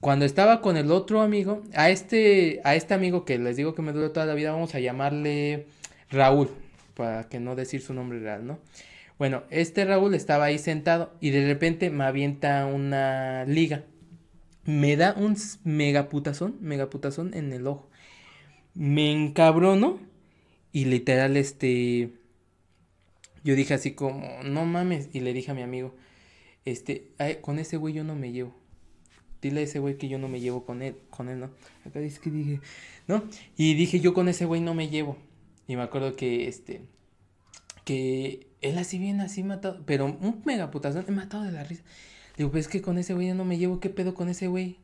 Cuando estaba con el otro amigo, a este, a este amigo que les digo que me duele toda la vida, vamos a llamarle Raúl, para que no decir su nombre real, ¿no? Bueno, este Raúl estaba ahí sentado y de repente me avienta una liga. Me da un mega megaputazón en el ojo. Me encabrono y literal este... Yo dije así como, no mames, y le dije a mi amigo, este, con ese güey yo no me llevo. Dile a ese güey que yo no me llevo con él, con él, ¿no? Acá dice que dije, ¿no? Y dije, yo con ese güey no me llevo. Y me acuerdo que, este, que él así bien, así matado, pero un mega me he matado de la risa. Digo, pues es que con ese güey yo no me llevo, ¿qué pedo con ese güey?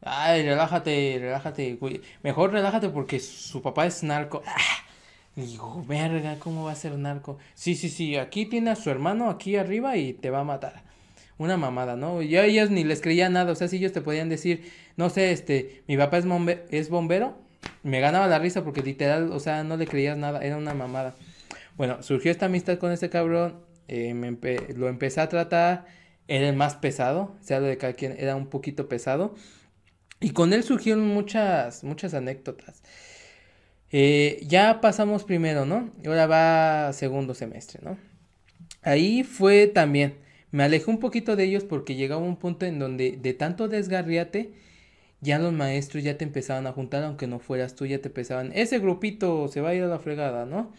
Ay, relájate, relájate, güey. Mejor relájate porque su papá es narco. Digo, verga, ¿cómo va a ser narco? Sí, sí, sí, aquí tiene a su hermano aquí arriba y te va a matar una mamada, ¿no? Yo a ellos ni les creía nada, o sea, si ellos te podían decir, no sé, este, mi papá es, es bombero, me ganaba la risa porque literal, o sea, no le creías nada, era una mamada. Bueno, surgió esta amistad con ese cabrón, eh, lo empecé a tratar, era el más pesado, o sea, lo de cada quien era un poquito pesado, y con él surgieron muchas, muchas anécdotas. Eh, ya pasamos primero, ¿no? Y ahora va segundo semestre, ¿no? Ahí fue también me alejé un poquito de ellos porque llegaba un punto en donde de tanto desgarriate, ya los maestros ya te empezaban a juntar, aunque no fueras tú, ya te empezaban, ese grupito se va a ir a la fregada, ¿no?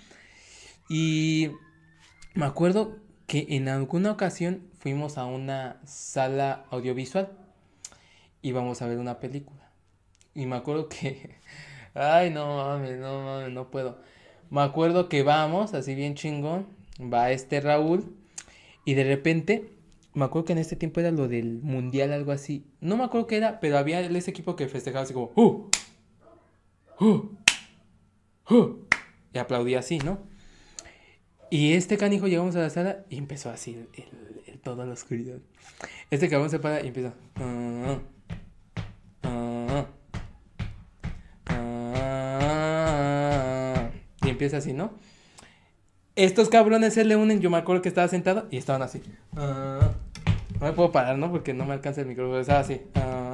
Y me acuerdo que en alguna ocasión fuimos a una sala audiovisual y vamos a ver una película. Y me acuerdo que, ay, no mames, no mames, no puedo. Me acuerdo que vamos, así bien chingón, va este Raúl y de repente, me acuerdo que en este tiempo era lo del mundial, algo así. No me acuerdo qué era, pero había ese equipo que festejaba así como, ¡Uh! ¡Uh! ¡Uh! Y aplaudía así, ¿no? Y este canijo llegamos a la sala y empezó así el, el, toda la oscuridad. Este cabrón se para y empieza. Ah, ah, ah, y empieza así, ¿no? estos cabrones se le unen, yo me acuerdo que estaba sentado y estaban así. Ah. no me puedo parar, ¿no? Porque no me alcanza el micrófono, estaba así. Ah.